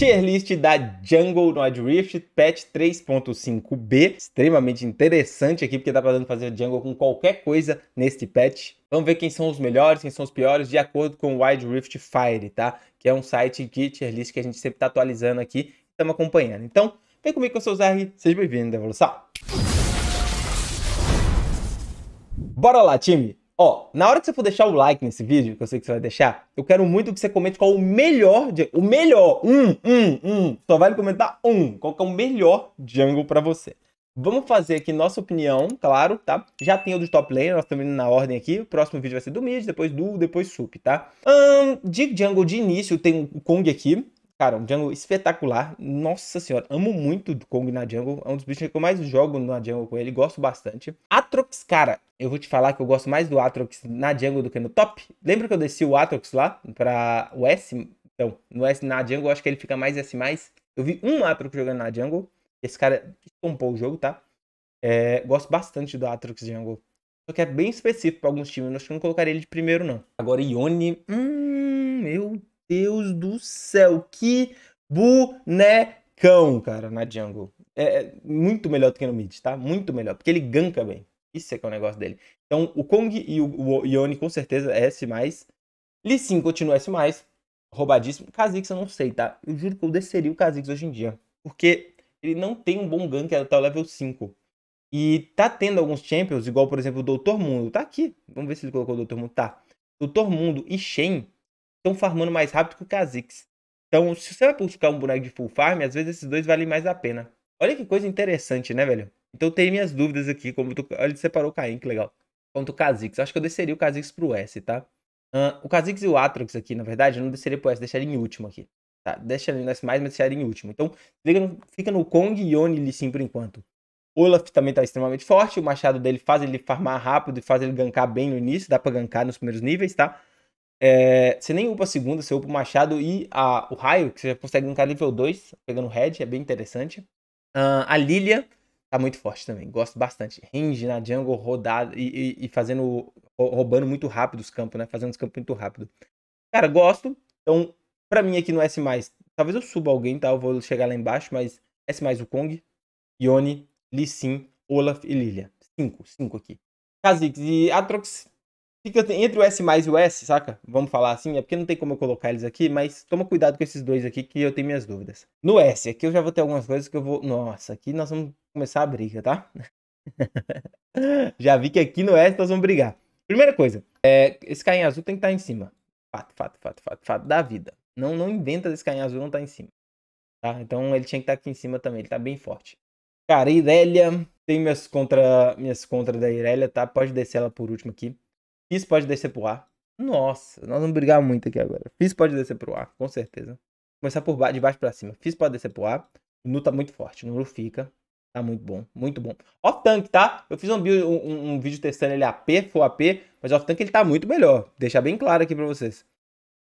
Tier list da Jungle no Adrift, patch 3.5b, extremamente interessante aqui, porque dá pra fazer Jungle com qualquer coisa neste patch. Vamos ver quem são os melhores, quem são os piores, de acordo com o Wide Rift Fire, tá? Que é um site de tier list que a gente sempre tá atualizando aqui, estamos acompanhando. Então, vem comigo que eu sou o Zerg, seja bem-vindo, Evolução! Bora lá, time! Ó, na hora que você for deixar o like nesse vídeo, que eu sei que você vai deixar, eu quero muito que você comente qual o melhor, o melhor, um, um, um, só vale comentar um, qual que é o melhor jungle para você. Vamos fazer aqui nossa opinião, claro, tá? Já tem o do top lane, nós estamos indo na ordem aqui. O próximo vídeo vai ser do mid, depois duo, depois sup, tá? Um de jungle de início tem o Kong aqui. Cara, um jungle espetacular. Nossa senhora, amo muito o Kong na jungle. É um dos bichos que eu mais jogo na jungle com ele, gosto bastante. Atrox, cara, eu vou te falar que eu gosto mais do Atrox na jungle do que no top. Lembra que eu desci o Atrox lá pra o S? Então, no S na jungle eu acho que ele fica mais S+. Eu vi um Atrox jogando na jungle. Esse cara estompou o jogo, tá? É, gosto bastante do Atrox jungle. Só que é bem específico pra alguns times. Eu acho que eu não colocaria ele de primeiro, não. Agora, Ione... Hum, meu Deus do céu, que bonecão, cara, na jungle. É, é muito melhor do que no mid, tá? Muito melhor, porque ele ganka bem. Isso é que é o negócio dele. Então, o Kong e o, o Yone com certeza é S+. Lee Sin continua S+, roubadíssimo. Kha'Zix eu não sei, tá? Eu juro que eu desceria o Kha'Zix hoje em dia. Porque ele não tem um bom gank até o level 5. E tá tendo alguns champions, igual por exemplo o Doutor Mundo. Tá aqui. Vamos ver se ele colocou o Doutor Mundo. Tá. Doutor Mundo e Shen estão farmando mais rápido que o Kha'Zix. Então, se você vai buscar um boneco de full farm, às vezes esses dois valem mais a pena. Olha que coisa interessante, né, velho? Então tem minhas dúvidas aqui, como tu... ele separou o Caim, que legal. Quanto o Kha'Zix, acho que eu desceria o Kha'Zix pro S, tá? Uh, o Kha'Zix e o Atrox aqui, na verdade, eu não desceria pro S, deixaria em último aqui. Tá? Deixa ele no S+, mas deixaria em último. Então, fica no Kong, Yone e sim por enquanto. Olaf também tá extremamente forte, o machado dele faz ele farmar rápido e faz ele gankar bem no início, dá pra gankar nos primeiros níveis, tá? É, você nem upa a segunda, você upa o machado e a, o raio, que você já consegue um cara nível 2, pegando red, é bem interessante. Uh, a Lilia tá muito forte também, gosto bastante. Range na jungle, rodada e, e, e, fazendo. roubando muito rápido os campos, né? Fazendo os campos muito rápido. Cara, gosto. Então, pra mim aqui no S, talvez eu suba alguém, tá? Eu vou chegar lá embaixo, mas S o Kong, Yone, Lee Sin, Olaf e Lilia. Cinco, cinco aqui. Kha'Zix e Atrox Fica entre o S mais e o S, saca? Vamos falar assim, é porque não tem como eu colocar eles aqui, mas toma cuidado com esses dois aqui que eu tenho minhas dúvidas. No S, aqui eu já vou ter algumas coisas que eu vou... Nossa, aqui nós vamos começar a briga, tá? já vi que aqui no S nós vamos brigar. Primeira coisa, é, esse caim azul tem que estar em cima. Fato, fato, fato, fato, fato da vida. Não, não inventa esse caim azul não estar tá em cima. Tá? Então ele tinha que estar aqui em cima também, ele tá bem forte. Cara, Irélia, tem minhas contra, minhas contra da Irélia, tá? Pode descer ela por último aqui. Fiz pode descer pro ar. Nossa, nós vamos brigar muito aqui agora. Fiz pode descer pro ar, com certeza. Começar por baixo, de baixo pra cima. Fiz pode descer pro ar. O Nu tá muito forte. O Nu fica. Tá muito bom, muito bom. Off-tank, tá? Eu fiz um, um, um, vídeo testando ele AP, full AP, mas off-tank ele tá muito melhor. Deixar bem claro aqui pra vocês.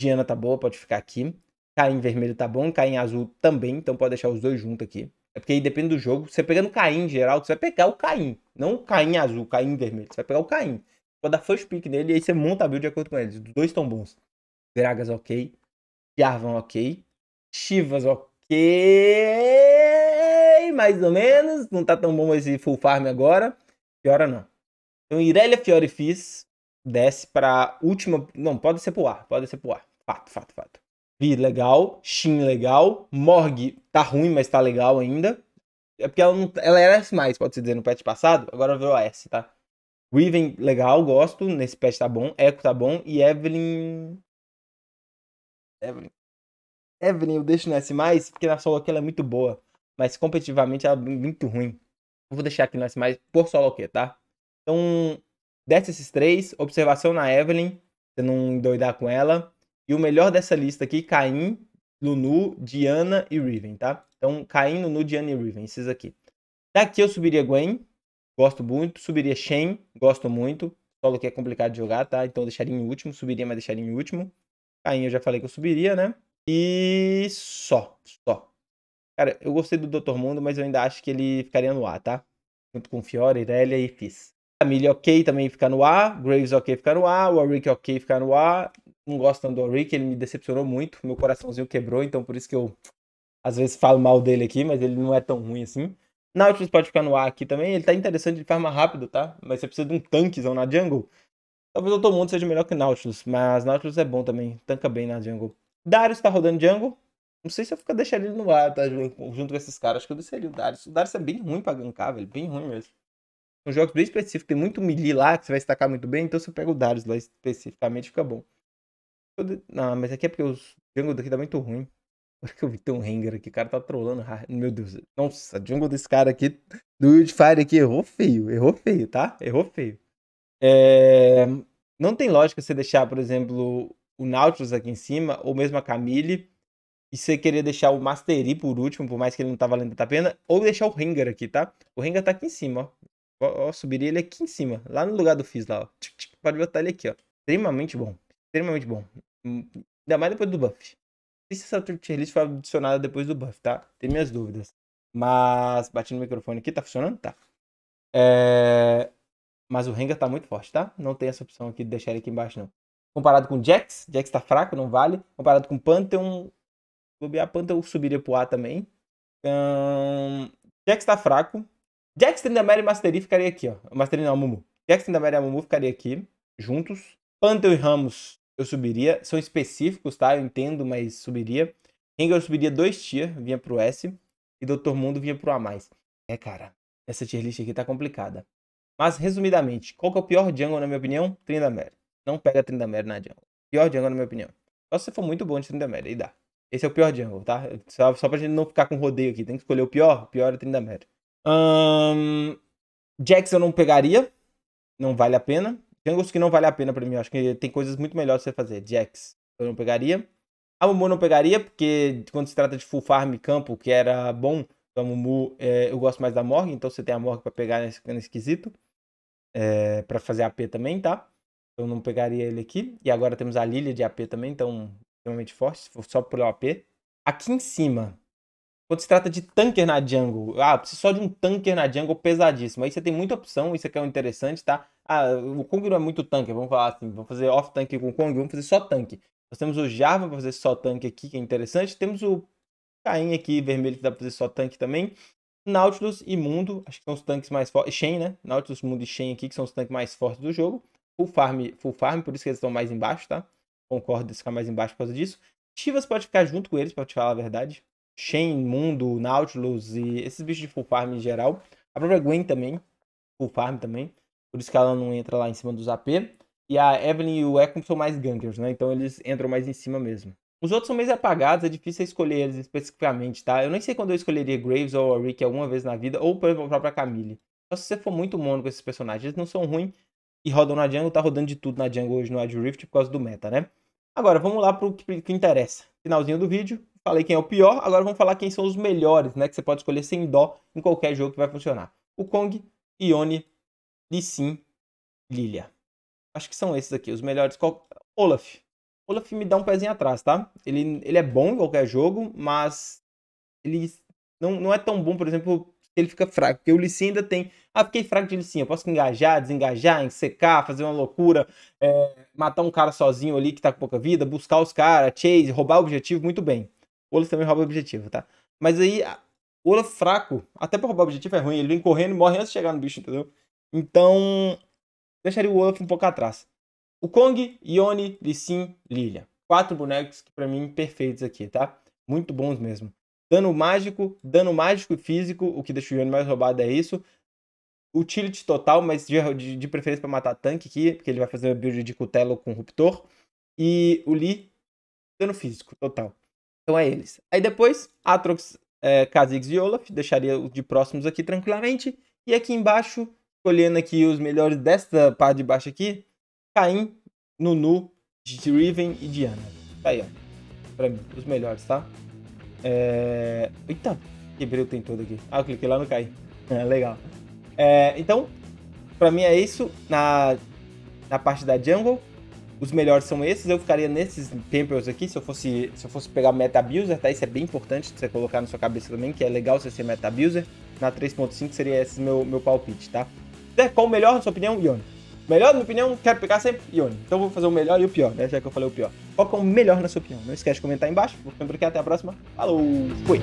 Diana tá boa, pode ficar aqui. Caim vermelho tá bom, Caim azul também, então pode deixar os dois juntos aqui. É porque aí depende do jogo. Você pegando Caim em geral, você vai pegar o Caim. Não o Caim azul, Caim vermelho. Você vai pegar o Caim. Vou dar first pick nele e aí você monta a build de acordo com eles. Os dois estão bons. Gragas ok. Jarvan ok. Chivas ok. Mais ou menos. Não tá tão bom esse full farm agora. Fiora não. Então Irelia e Fizz desce pra última. Não, pode ser pro ar. Pode ser pro ar. Fato, fato, fato. Vi legal. Shin legal. Morg tá ruim, mas tá legal ainda. É porque ela, não, ela era S, pode-se dizer, no patch passado. Agora virou S, tá? Riven, legal, gosto. Nesse patch tá bom. Echo tá bom. E Evelyn. Evelyn. Evelyn, eu deixo no S, porque na solo aqui ela é muito boa. Mas competitivamente ela é muito ruim. Eu vou deixar aqui no S, por solo que, tá? Então, desce esses três. Observação na Evelyn, você não endoidar com ela. E o melhor dessa lista aqui, Caim, Lunu, Diana e Riven, tá? Então, Caim, Lunu, Diana e Riven, esses aqui. Daqui eu subiria Gwen, Gosto muito. Subiria Shen, gosto muito. Solo que é complicado de jogar, tá? Então eu deixaria em último. Subiria, mas deixaria em último. Caim eu já falei que eu subiria, né? E só, só. Cara, eu gostei do Dr. Mundo, mas eu ainda acho que ele ficaria no A tá? Junto com Fiora, Irelia e Fizz. Camille ok também ficar no A Graves ok ficar no A Warwick ok ficar no A Não gosto tanto do Warwick, ele me decepcionou muito. Meu coraçãozinho quebrou, então por isso que eu às vezes falo mal dele aqui, mas ele não é tão ruim assim. Nautilus pode ficar no ar aqui também. Ele tá interessante de forma rápida, tá? Mas você precisa de um tanquezão na jungle. Talvez todo mundo seja melhor que Nautilus, mas Nautilus é bom também. Tanca bem na jungle. Darius tá rodando jungle. Não sei se eu ficar deixar ele no ar, tá? Junto com esses caras. Acho que eu deixaria o Darius. O Darius é bem ruim pra gankar, velho. Bem ruim mesmo. São jogos bem específicos. Tem muito melee lá que você vai destacar muito bem. Então se eu pego o Darius lá especificamente, fica bom. Não, mas aqui é porque os jungle daqui tá muito ruim. Olha que eu vi tem um Rengar aqui, o cara tá trollando. Meu Deus. Nossa, a jungle desse cara aqui, do Wildfire aqui, errou feio. Errou feio, tá? Errou feio. É... Não tem lógica você deixar, por exemplo, o Nautilus aqui em cima, ou mesmo a Camille, e você querer deixar o Mastery por último, por mais que ele não tá valendo a pena, ou deixar o Rengar aqui, tá? O Rengar tá aqui em cima, ó. ó, subiria ele aqui em cima, lá no lugar do Fizz, lá, ó. Pode botar ele aqui, ó. Extremamente bom. Extremamente bom. Hum, ainda mais depois do buff se essa tier list foi adicionada depois do buff, tá? Tem minhas dúvidas. Mas, bati no microfone aqui, tá funcionando? Tá. É... Mas o Rengar tá muito forte, tá? Não tem essa opção aqui de deixar ele aqui embaixo, não. Comparado com Jax, Jax tá fraco, não vale. Comparado com o Pantheon, a Pantheon subiria pro A também. Então, Jax tá fraco. Jax, Tryndamere e Mastery ficaria aqui, ó. Mastery não, Mumu. Jax, Tryndamere e Mumu ficaria aqui, juntos. Pantheon e Ramos eu subiria. São específicos, tá? Eu entendo, mas subiria. Engel subiria dois tier, vinha pro S. E Doutor Mundo vinha pro A+. É, cara, essa tier list aqui tá complicada. Mas, resumidamente, qual que é o pior jungle, na minha opinião? Tryndamere. Não pega Tryndamere na jungle. Pior jungle, na minha opinião. Só se for muito bom de Tryndamere, aí dá. Esse é o pior jungle, tá? Só, só pra gente não ficar com rodeio aqui. Tem que escolher o pior, o pior é Tryndamere. Um, Jax eu não pegaria. Não vale a pena. Jungles que não vale a pena pra mim. Eu acho que tem coisas muito melhores pra você fazer. Jax, eu não pegaria. A Mumu não pegaria, porque quando se trata de full farm campo, que era bom, então a Mumu, é, eu gosto mais da Morgue, então você tem a Morgue pra pegar nesse, nesse quesito. É, pra fazer AP também, tá? Eu não pegaria ele aqui. E agora temos a Lilia de AP também, então extremamente forte, só por AP. Aqui em cima, quando se trata de tanker na jungle, ah, preciso só de um tanker na jungle pesadíssimo. Aí você tem muita opção, isso aqui é um interessante, tá? Ah, o Kong não é muito tanque, vamos falar assim, vamos fazer off-tank com o Kong, vamos fazer só tanque. Nós temos o Jarvan para fazer só tanque aqui, que é interessante. Temos o Caim aqui, vermelho, que dá para fazer só tanque também. Nautilus e Mundo, acho que são os tanques mais fortes. Shen, né? Nautilus, Mundo e Shen aqui, que são os tanques mais fortes do jogo. Full farm, full farm, por isso que eles estão mais embaixo, tá? Concordo eles ficar mais embaixo por causa disso. Chivas pode ficar junto com eles, para te falar a verdade. Shen, Mundo, Nautilus e esses bichos de full farm em geral. A própria Gwen também, full farm também. Por isso que ela não entra lá em cima dos AP. E a Evelyn e o Ekum são mais gankers, né? Então eles entram mais em cima mesmo. Os outros são meio apagados, é difícil escolher eles especificamente, tá? Eu nem sei quando eu escolheria Graves ou a Rick alguma vez na vida, ou por exemplo a própria Camille. Só se você for muito mono com esses personagens, eles não são ruins e rodam na jungle, tá rodando de tudo na jungle hoje no Ad Rift por causa do meta, né? Agora, vamos lá pro que, que interessa. Finalzinho do vídeo, Falei quem é o pior, agora vamos falar quem são os melhores, né? Que você pode escolher sem dó em qualquer jogo que vai funcionar. O Kong, Ione, Lissin, Lilia. Acho que são esses aqui, os melhores. Qual... Olaf. Olaf me dá um pezinho atrás, tá? Ele, ele é bom em qualquer jogo, mas ele não, não é tão bom, por exemplo, ele fica fraco. Porque o Lissin ainda tem. Ah, fiquei fraco de Lissin. Eu posso engajar, desengajar, secar, fazer uma loucura, é, matar um cara sozinho ali que tá com pouca vida, buscar os caras, chase, roubar o objetivo, muito bem. O Olaf também rouba objetivo, tá? Mas aí, o Olaf fraco, até pra roubar objetivo é ruim. Ele vem correndo e morre antes de chegar no bicho, entendeu? Então, deixaria o Olaf um pouco atrás. O Kong, Yone, Lissin, Lilia. Quatro bonecos que pra mim perfeitos aqui, tá? Muito bons mesmo. Dano mágico, dano mágico e físico, o que deixa o Yone mais roubado é isso. Utility total, mas de, de, de preferência para matar tanque aqui, porque ele vai fazer uma build de cutelo com ruptor. E o Lee, dano físico total. Então é eles. Aí depois, Atrox, é, Kha'Zix e Olaf, deixaria os de próximos aqui tranquilamente. E aqui embaixo, escolhendo aqui os melhores desta parte de baixo aqui, Caim, Nunu, Riven e Diana. Tá aí, ó. Pra mim, os melhores, tá? É... Eita, quebrei o tem todo aqui. Ah, eu cliquei lá no Caim. É, legal. É, então, pra mim é isso na, na parte da Jungle os melhores são esses. Eu ficaria nesses temples aqui, se eu fosse, se eu fosse pegar MetaBuser, tá? Isso é bem importante você colocar na sua cabeça também, que é legal você ser MetaBuser. Na 3.5 seria esse meu, meu palpite, tá? Qual o melhor, na sua opinião, Yone Melhor, na minha opinião, quero pegar sempre Yone Então vou fazer o melhor e o pior, né? Já que eu falei o pior. Qual é o melhor na sua opinião? Não esquece de comentar aí embaixo. Vou ficando por aqui, até a próxima. Falou, fui!